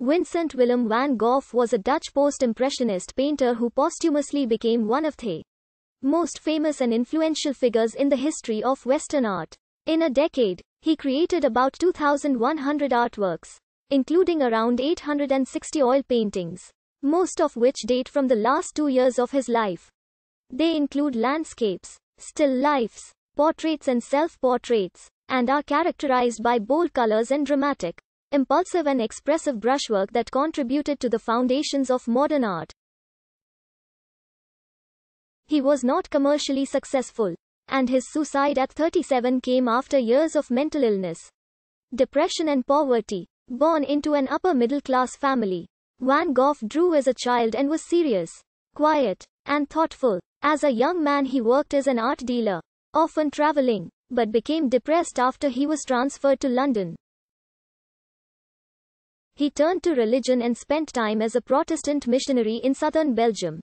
Vincent Willem van Gogh was a Dutch post-impressionist painter who posthumously became one of the most famous and influential figures in the history of Western art. In a decade, he created about 2,100 artworks, including around 860 oil paintings, most of which date from the last two years of his life. They include landscapes, still lifes, portraits and self-portraits, and are characterized by bold colors and dramatic impulsive and expressive brushwork that contributed to the foundations of modern art. He was not commercially successful, and his suicide at 37 came after years of mental illness, depression, and poverty. Born into an upper middle class family, Van Gogh drew as a child and was serious, quiet, and thoughtful. As a young man, he worked as an art dealer, often traveling, but became depressed after he was transferred to London. He turned to religion and spent time as a Protestant missionary in southern Belgium.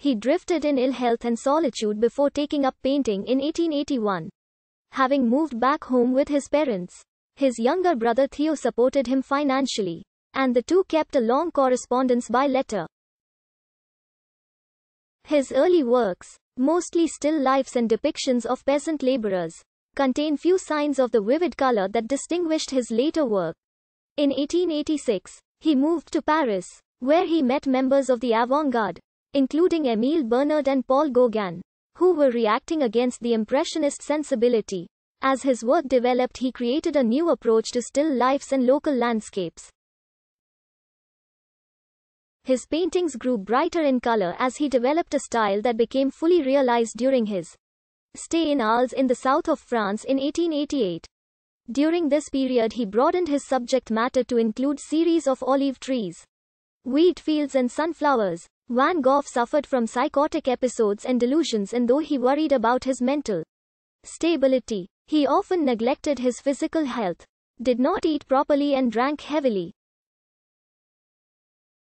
He drifted in ill health and solitude before taking up painting in 1881. Having moved back home with his parents, his younger brother Theo supported him financially, and the two kept a long correspondence by letter. His early works, mostly still lifes and depictions of peasant laborers, contain few signs of the vivid color that distinguished his later work. In 1886, he moved to Paris, where he met members of the avant-garde, including Émile Bernard and Paul Gauguin, who were reacting against the Impressionist sensibility. As his work developed he created a new approach to still lifes and local landscapes. His paintings grew brighter in color as he developed a style that became fully realized during his stay in Arles in the south of France in 1888. During this period he broadened his subject matter to include series of olive trees, wheat fields and sunflowers. Van Gogh suffered from psychotic episodes and delusions and though he worried about his mental stability, he often neglected his physical health, did not eat properly and drank heavily.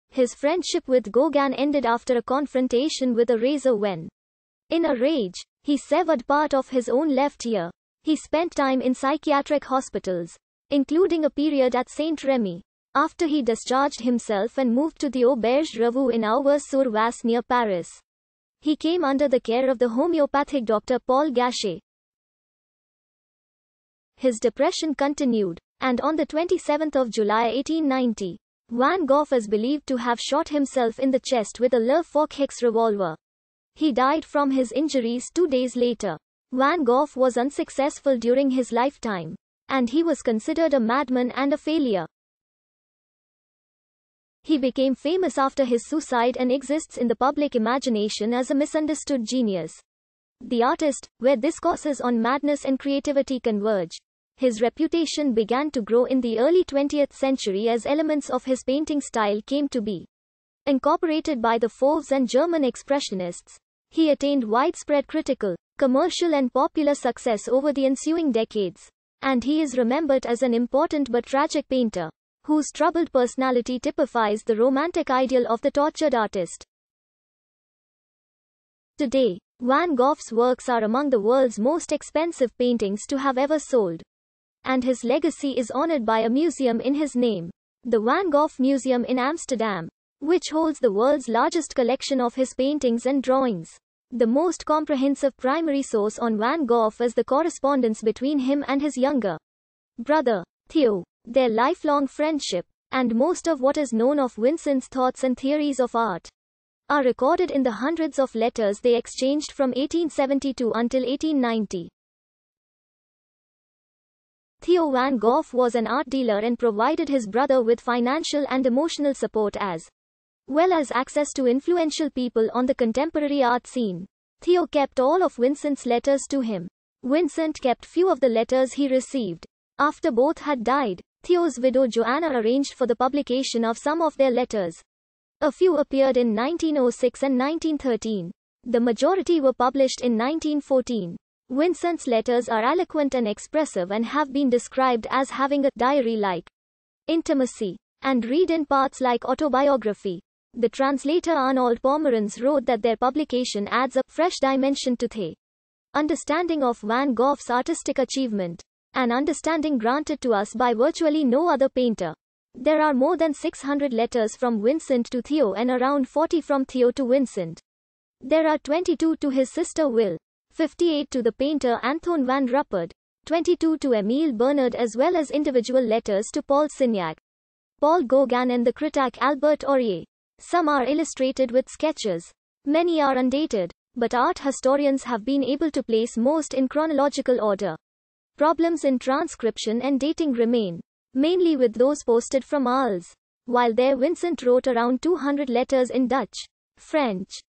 His friendship with Gauguin ended after a confrontation with a razor when, in a rage, he severed part of his own left ear. He spent time in psychiatric hospitals, including a period at Saint Remy. After he discharged himself and moved to the Auberge Revue in Auvers-sur-Oise near Paris. He came under the care of the homeopathic doctor Paul Gachet. His depression continued, and on the 27th of July 1890, Van Gogh is believed to have shot himself in the chest with a Le Fouque Hicks revolver. He died from his injuries two days later. Van Gogh was unsuccessful during his lifetime, and he was considered a madman and a failure. He became famous after his suicide and exists in the public imagination as a misunderstood genius. The artist, where discourses on madness and creativity converge. His reputation began to grow in the early 20th century as elements of his painting style came to be incorporated by the Fauves and German Expressionists. He attained widespread critical commercial and popular success over the ensuing decades. And he is remembered as an important but tragic painter, whose troubled personality typifies the romantic ideal of the tortured artist. Today, Van Gogh's works are among the world's most expensive paintings to have ever sold. And his legacy is honored by a museum in his name, the Van Gogh Museum in Amsterdam, which holds the world's largest collection of his paintings and drawings. The most comprehensive primary source on Van Gogh is the correspondence between him and his younger brother, Theo, their lifelong friendship, and most of what is known of Vincent's thoughts and theories of art are recorded in the hundreds of letters they exchanged from 1872 until 1890. Theo van Gogh was an art dealer and provided his brother with financial and emotional support as well as access to influential people on the contemporary art scene. Theo kept all of Vincent's letters to him. Vincent kept few of the letters he received. After both had died, Theo's widow Joanna arranged for the publication of some of their letters. A few appeared in 1906 and 1913. The majority were published in 1914. Vincent's letters are eloquent and expressive and have been described as having a diary like intimacy and read in parts like autobiography. The translator Arnold Pomerance wrote that their publication adds a fresh dimension to the understanding of Van Gogh's artistic achievement. An understanding granted to us by virtually no other painter. There are more than 600 letters from Vincent to Theo and around 40 from Theo to Vincent. There are 22 to his sister Will, 58 to the painter Anton van Ruppert, 22 to Emile Bernard as well as individual letters to Paul Signac, Paul Gauguin and the critic Albert Aurier. Some are illustrated with sketches. Many are undated, but art historians have been able to place most in chronological order. Problems in transcription and dating remain, mainly with those posted from Arles. While there Vincent wrote around 200 letters in Dutch, French,